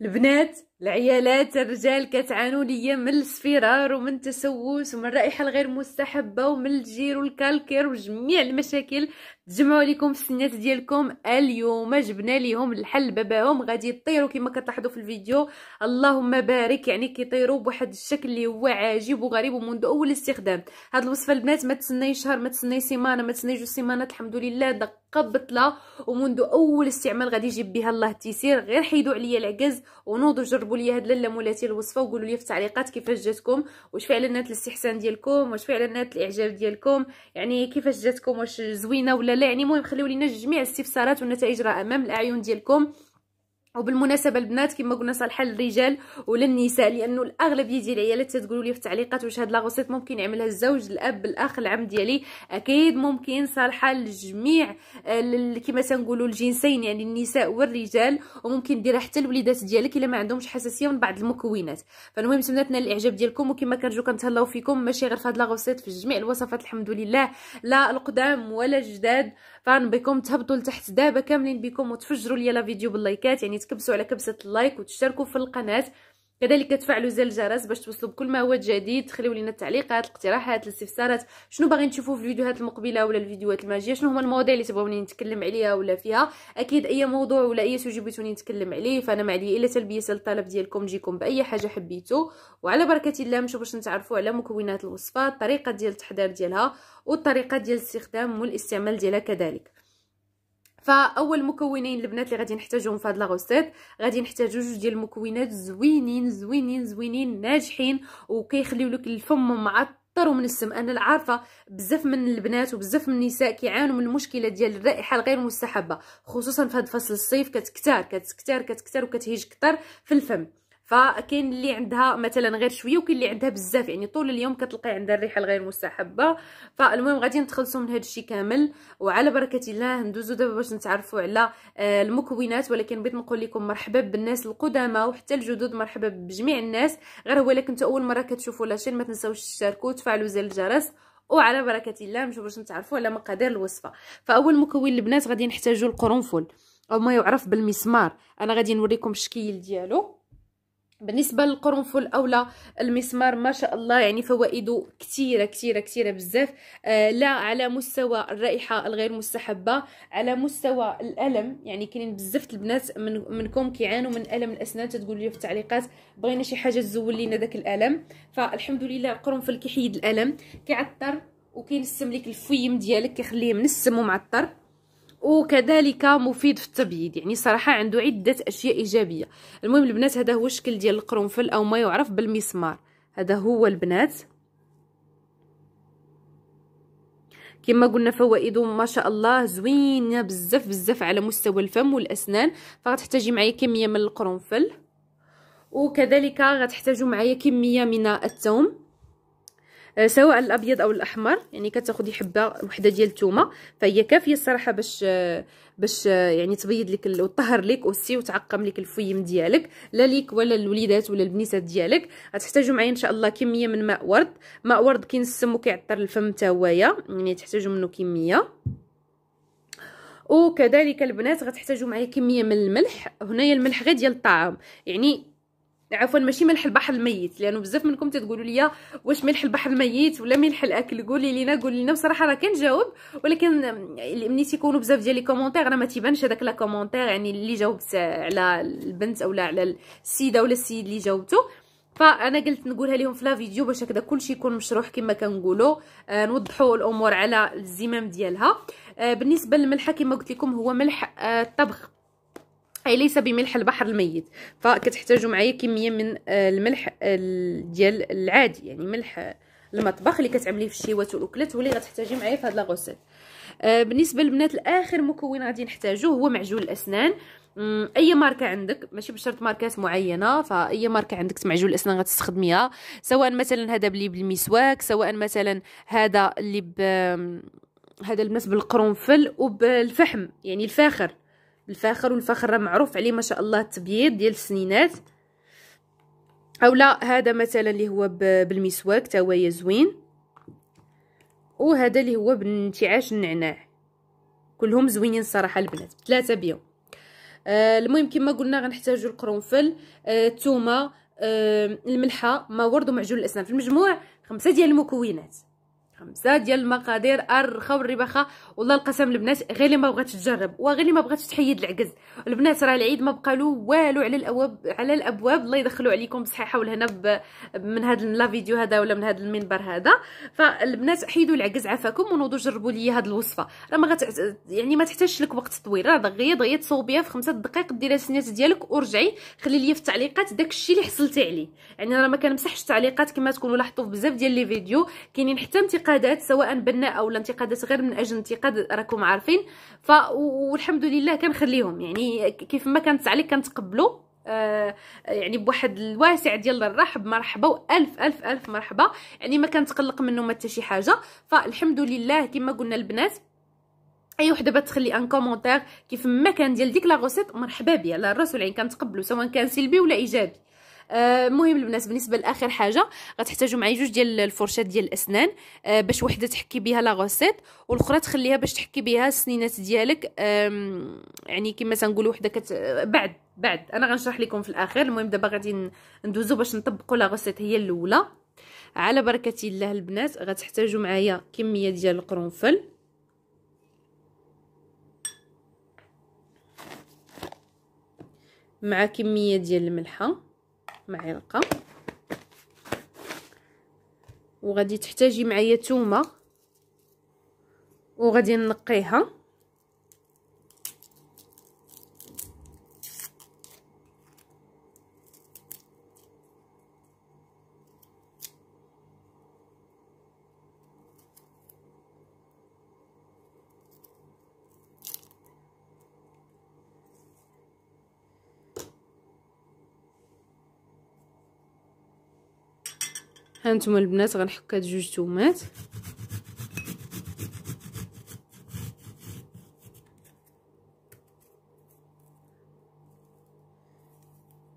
البنات العيالات الرجال كتعانوا ليا من الصفرار ومن التسوس ومن الرائحه الغير مستحبه ومن الجير والكالكير وجميع المشاكل تجمعوا لكم في السنات ديالكم اليوم جبنا ليهم الحل باباهم غادي يطيروا كما كتلاحظوا في الفيديو اللهم بارك يعني كيطيروا بواحد الشكل اللي هو عجيب وغريب ومنذ اول استخدام هاد الوصفه البنات ما تسناي شهر ما تسناي سيمانه ما تسناي جوج سيمانات الحمد لله دقه بطله ومنذ اول استعمال غادي يجيب بها الله التيسير غير حيدوا عليا العكاز ونوضوا جربوا كتبوا لي هاد لاله مولاتي الوصفه وقولوا لي في التعليقات كيفاش جاتكم واش فعلا نات الاستحسان ديالكم واش فعلا نات الاعجاب ديالكم يعني كيفاش جاتكم واش زوينه ولا لا يعني المهم خليو لينا جميع الاستفسارات والنتائج راه امام الاعين ديالكم وبالمناسبه البنات كما قلنا صالحه للرجال وللنساء لانه الاغلبيه ديال العيالات تقولوا لي في التعليقات واش هاد لاغوسيت ممكن يعملها الزوج الاب الاخ العم ديالي اكيد ممكن صالحه للجميع آه، كما تنقولوا الجنسين يعني النساء والرجال وممكن ديرها حتى الوليدات ديالك الا ما عندهمش حساسيه من بعض المكونات فالمهم تنال الاعجاب ديالكم وكما كنرجو كنتهلاو فيكم ماشي غير في هاد لاغوسيت في جميع الوصفات الحمد لله لا القدام ولا الجداد فان بكم تهبطوا لتحت دابا كاملين بكم وتفجروا لي لا فيديو باللايكات يعني تكبسوا على كبسه اللايك وتشتركوا في القناه كذلك تفعلوا زر الجرس باش توصلوا بكل ما هو جديد خليو لينا التعليقات الاقتراحات الاستفسارات شنو باغيين تشوفوا في الفيديوهات المقبله ولا الفيديوهات الماجيه شنو هما المواضيع اللي تبغوني نتكلم عليها ولا فيها اكيد اي موضوع ولا اي سوجي بغيتوني نتكلم عليه فانا ما عليا الا تلبيه الطلب ديالكم نجيكم باي حاجه حبيتو وعلى بركه الله نمشيو باش نتعرفوا على مكونات الوصفه الطريقه ديال التحضير ديالها والطريقه ديال الاستخدام والاستعمال ديالها كذلك فاول مكونين البنات اللي غادي نحتاجهم في هاد لا غادي نحتاجو جوج ديال المكونات زوينين زوينين زوينين ناجحين وكيخليو لك الفم معطر ومن من السم انا عارفه بزاف من البنات وبزاف من النساء كيعانوا من المشكله ديال الرائحه الغير مستحبه خصوصا في هذا فصل الصيف كتكثر كتكثر كتكثر وكتهيج كثر في الفم فكاين اللي عندها مثلا غير شويه وكاين اللي عندها بزاف يعني طول اليوم كتلقاي عندها الريحه الغير مستحبه فالمهم غادي نتخلصوا من هذا الشيء كامل وعلى بركه الله ندوزو دابا باش نتعرفوا على آه، المكونات ولكن بغيت نقول لكم مرحبا بالناس القدامى وحتى الجدد مرحبا بجميع الناس غير هو الا كنتو اول مره كتشوفوا لاشين ما تنساوش تشاركوا وتفعلوا زر الجرس وعلى بركه الله نشوفوا باش نتعرفوا على مقادير الوصفه فاول مكون البنات غادي نحتاجو القرنفل او ما يعرف بالمسمار انا غادي نوريكم الشكل ديالو بالنسبه للقرنفل اولا المسمار ما شاء الله يعني فوائده كثيره كثيره كثيره بزاف آه لا على مستوى الرائحه الغير مستحبه على مستوى الالم يعني كاينين بزاف البنات من منكم كيعانوا من الم الاسنان تتقول لي في التعليقات بغينا شي حاجه تزول لينا داك الالم فالحمد لله القرنفل كيحيد الالم كيعطر وكينسم لك الفيم ديالك كيخليه منسم ومعطر وكذلك مفيد في التبييض يعني صراحه عنده عده اشياء ايجابيه المهم البنات هذا هو الشكل ديال القرنفل او ما يعرف بالمسمار هذا هو البنات كما قلنا فوائده ما شاء الله زوينه بزاف بزاف على مستوى الفم والاسنان فغتحتاجي معايا كميه من القرنفل وكذلك غتحتاجوا معايا كميه من الثوم آه، سواء الابيض او الاحمر يعني كتاخذي حبه وحده ديال الثومه فهي كافيه الصراحه باش آه، باش آه، يعني تبيض لك وتطهر لك اوسي وتعقم لك الفيم ديالك لا ليك ولا الوليدات ولا البنيسات ديالك غتحتاجوا معايا ان شاء الله كميه من ماء ورد ماء ورد كينسم وكيعطر الفم حتى يعني تحتاجوا منه كميه وكذلك البنات غتحتاجوا معايا كميه من الملح هنايا الملح غير ديال الطعام يعني عفوا ماشي ملح البحر الميت لانه بزاف منكم تتقولوا لي واش ملح البحر الميت ولا ملح الاكل قولي لينا قولي لنا بصراحه راه كنجاوب ولكن ملي تيكونوا بزاف ديال لي كومونتير راه ما تيبانش هذاك لا كومونتير يعني اللي جاوبت على البنت اولا على السيده ولا السيد اللي جاوبته فانا قلت نقولها لهم في لا فيديو باش هكذا كلشي يكون مشروح كما كنقولوا آه نوضحوا الامور على الزمام ديالها آه بالنسبه للملح كما قلت لكم هو ملح آه الطبخ أي ليس بملح البحر الميت فكتحتاجوا معايا كمية من آه، الملح آه، ديال العادي يعني ملح المطبخ اللي كتعمليه في الشيوات والاكلات واللي غتحتاجي معايا في هاد لاغوسيت آه، بالنسبه للبنات الاخر مكون غادي نحتاجوه هو معجون الاسنان اي ماركه عندك ماشي بشرط ماركات معينه فاي ماركه عندك معجون الاسنان غتستخدميها سواء مثلا هذا بلي بالمسواك سواء مثلا هذا اللي ب هذا البنات بالقرنفل وبالفحم يعني الفاخر الفاخر والفاخر راه معروف عليه ما شاء الله التبييض ديال السنينات اولا هذا مثلا اللي هو بالمسواك تا هو زوين وهذا اللي هو بالانتعاش النعناع كلهم زوينين صراحه البنات ثلاثه بيهم آه المهم كما قلنا غنحتاجوا القرنفل الثومه آه آه الملحه ما ورد ومعجون الاسنان في المجموع خمسه ديال المكونات خمسه ديال المقادير ارخا والربخه والله القسم البنات غير اللي ما بغاتش تجرب وغير اللي ما بغاتش تحيد العكز البنات راه العيد ما بقى له والو على الابواب على الابواب الله يدخلوا عليكم بالصحيحه ولهنا من هذا لا فيديو هذا ولا من هذا المنبر هذا فالبنات حيدوا العكز عفاكم ونوضوا جربوا لي هذه الوصفه راه ما غت... يعني ما تحتاجش لك وقت طويل راه دغيا دغيا تصوبيها في خمسة دقائق ديري السنيات ديالك ورجعي خلي لي في التعليقات داك الشيء اللي حصلتي عليه يعني راه ما كنمسحش التعليقات كما تكونوا لاحظتوا في بزاف ديال لي فيديو كاينين حتى الانتقادات سواء بناء او الانتقادات غير من اجل انتقاد راكم عارفين ف والحمد لله كنخليهم يعني كيف ما كانت عليك كنتقبلو آه، يعني بواحد الواسع ديال الرحب مرحبا والف الف الف مرحبا يعني ما كنتقلق منهم حتى شي حاجه فالحمد لله كما قلنا البنات اي وحده بتخلي ان كومونتير كيف ما كان ديال ديك لا مرحبا بيا على الراس والعين يعني كنتقبلو سواء كان سلبي ولا ايجابي المهم آه، البنات بالنسبه لاخر حاجه غتحتاجوا معايا جوج ديال الفرشات ديال الاسنان آه، باش وحده تحكي بها لا غوسيت والاخرى تخليها باش تحكي بها السنينات ديالك يعني كما تنقولوا وحده كت... بعد بعد انا غنشرح لكم في الاخر المهم دابا غادي ندوزو باش نطبقوا لا غوسيت هي الاولى على بركه الله البنات غتحتاجوا معايا كميه ديال القرنفل مع كميه ديال الملحه معلقه وغادي تحتاجي معايا تومه وغادي نقيها هانتوما البنات غنحك هاد جوج تومات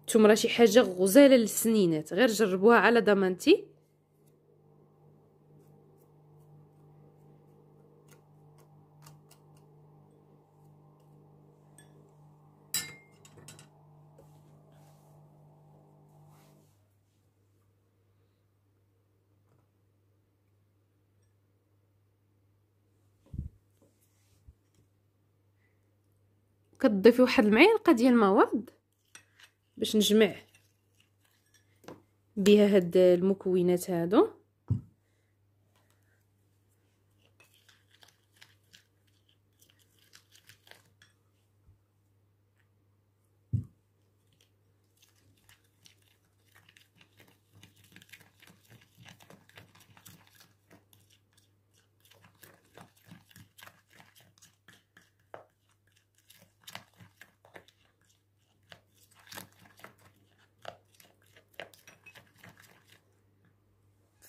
نتوما راه شي حاجه غزاله للسنينات غير جربوها على ضمانتي كتضيفي واحد المعلقه ديال المواد باش نجمع بها هاد المكونات هادو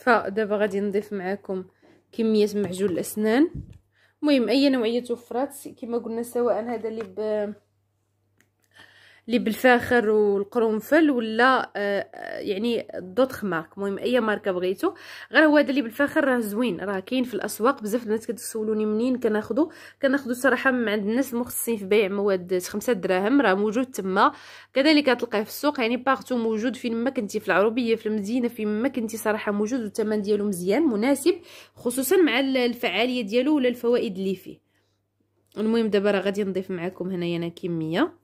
فدابا غادي نضيف معاكم كميه معجون الاسنان المهم اي نوعيه توفرات كما قلنا سواء هذا اللي ب لي بالفاخر والقرنفل ولا آه، يعني دوطخ مارك المهم اي ماركه بغيتو غير هو هذا اللي بالفاخر راه زوين راه كاين في الاسواق بزاف الناس كتسولوني منين كناخذو كناخذو صراحه من عند الناس المختصين في بيع مواد 5 دراهم راه موجود تما كذلك كتلقاه في السوق يعني بارتو موجود فين ما كنتي في العروبيه في المدينه فين ما كنتي صراحه موجود والثمن ديالو مزيان مناسب خصوصا مع الفعاليه ديالو ولا الفوائد اللي فيه المهم دابا راه غادي نضيف معكم هنايا انا كميه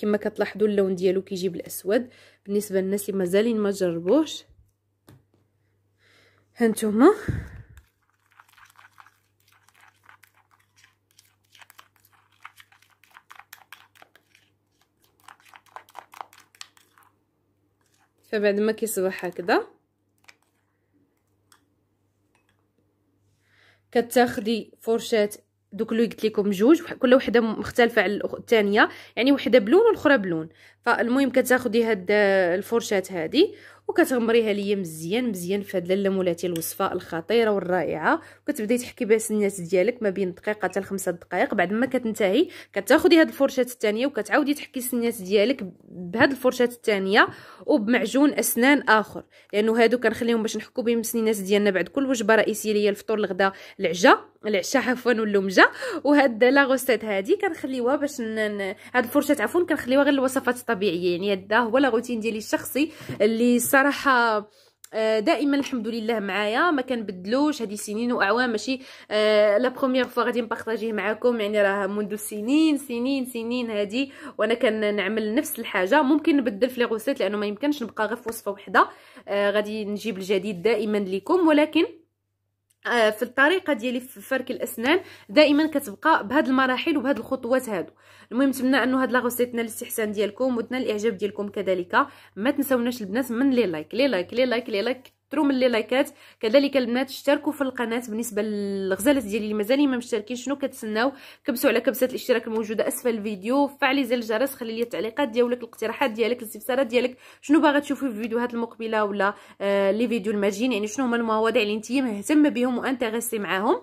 كما كتلاحظوا اللون ديالو كيجي بالاسود بالنسبه للناس اللي مازالين ما جربوش هانتوما فبعد ما كيصبح هكذا كتاخدي فرشاه دوك اللي قلت لكم جوج كل وحده مختلفه على الثانيه يعني وحده بلون والاخرى بلون فالمهم كتاخدي هاد الفرشاه هادي وكتغمريها ليا مزيان مزيان في هاد مولاتي الوصفه الخطيره والرائعه وكتبداي تحكي بها السنات ديالك ما بين دقيقه حتى لخمسه دقائق بعد ما كتنتهي كتاخدي هاد الفرشاه الثانيه وكتعاودي تحكي السنات ديالك بهاد الفرشاه الثانيه وبمعجون اسنان اخر لانه هادو كنخليهم باش نحكو بهم السنينات ديالنا بعد كل وجبه رئيسيه ليا هي الفطور الغداء العشاء العشاء عفوا واللمجه وهاد لا غوسيت هادي كنخليوها باش ن... هاد الفرشه عفوا كنخليوها غير الوصفات الطبيعيه يعني هذا هو لا روتين ديالي الشخصي اللي صراحه آه، دائما الحمد لله معايا ما كنبدلوش هذه سنين واعوام ماشي آه لا بروميير فوا غادي نبارطاجيه معاكم يعني راه منذ سنين سنين سنين هذه وانا كنعمل نفس الحاجه ممكن نبدل في لي غوسيت لانه ما يمكنش نبقى غير في وصفه وحده آه غادي نجيب الجديد دائما لكم ولكن آه، في الطريقه ديالي في فرك الاسنان دائما كتبقى بهاد المراحل وبهاد الخطوات هادو المهم نتمنى انه هاد لاغوسيت نال الاستحسان ديالكم وتنال الاعجاب ديالكم كذلك ما تنساوناش البنات من لي لايك لي لايك لي لايك لي لايك كثروا من لي لايكات كذلك البنات اشتركوا في القناه بالنسبه للغزالات ديالي اللي مازالين ما مشتركين شنو كتسناو كبسوا على كبسه الاشتراك الموجوده اسفل الفيديو فعلي زر الجرس خلي لي التعليقات ديالك الاقتراحات ديالك الاستفسارات ديالك شنو باغا تشوفي في الفيديوهات المقبله ولا آه لي فيديو الماجين يعني شنو هما المواضيع اللي انت مهتمه بهم غاسي معاهم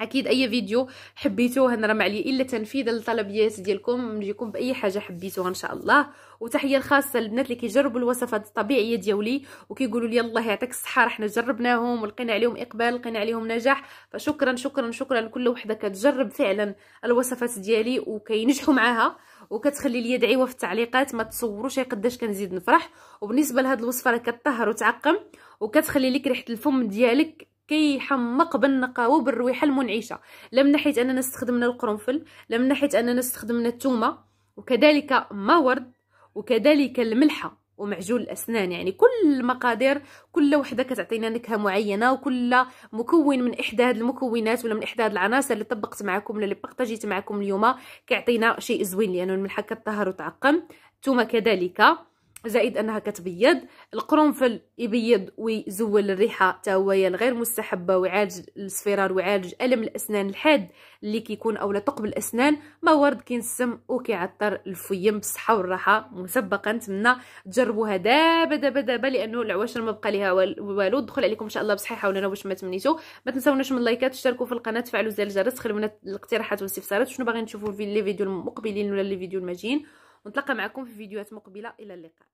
اكيد اي فيديو حبيتوه راه عليه الا تنفيذا للطلبيات ديالكم نجيكم باي حاجه حبيتوها ان شاء الله وتحيه خاصه للبنات اللي كيجربوا الوصفات الطبيعيه ديالي وكيقولوا لي الله يعطيك الصحه رحنا جربناهم ولقينا عليهم اقبال لقينا عليهم نجاح فشكرا شكرا شكرا لكل وحده كتجرب فعلا الوصفات ديالي وكينجحوا معاها وكتخلي لي دعيوه في التعليقات ما تصوروش قداش كنزيد نفرح وبالنسبه لهاد الوصفه راه كطهر وتعقم وكتخلي لك ريحه الفم ديالك كيحمق بالنقاوه وبالرويحه المنعشه لا من ناحيه اننا استخدمنا القرنفل لا من ناحيه اننا استخدمنا التومة وكذلك ما ورد وكذلك الملحه ومعجون الاسنان يعني كل المقادير كل وحده كتعطينا نكهه معينه وكل مكون من احدى هذه المكونات ولا من احدى هذه العناصر اللي طبقت معكم ولا اللي بارطاجيت معكم اليوم كيعطينا شيء زوين لانه يعني الملحه كطهر وتعقم ثم كذلك زائد انها كتبيض القرنفل يبيض ويزول الريحه تا هو الغير مستحبه ويعالج الاصفرار ويعالج الم الاسنان الحاد اللي كيكون اولا ثقب الاسنان ما ورد كينسم وكيعطر الفيم بالصحه والراحه مسبقا نتمنى تجربوها دابا دابا دابا لانه العواشر ما بقى ليها والو دخل عليكم ان شاء الله بصحيحه ولا باش ما تمنيتو ما تنساوناش من لايكات تشتركوا في القناه تفعلوا زر الجرس خلونا الاقتراحات والاستفسارات شنو باغيين نشوفوا في لي فيديو المقبلين ولا لي فيديو المجين ونتلاقى معكم في فيديوهات مقبله الى اللقاء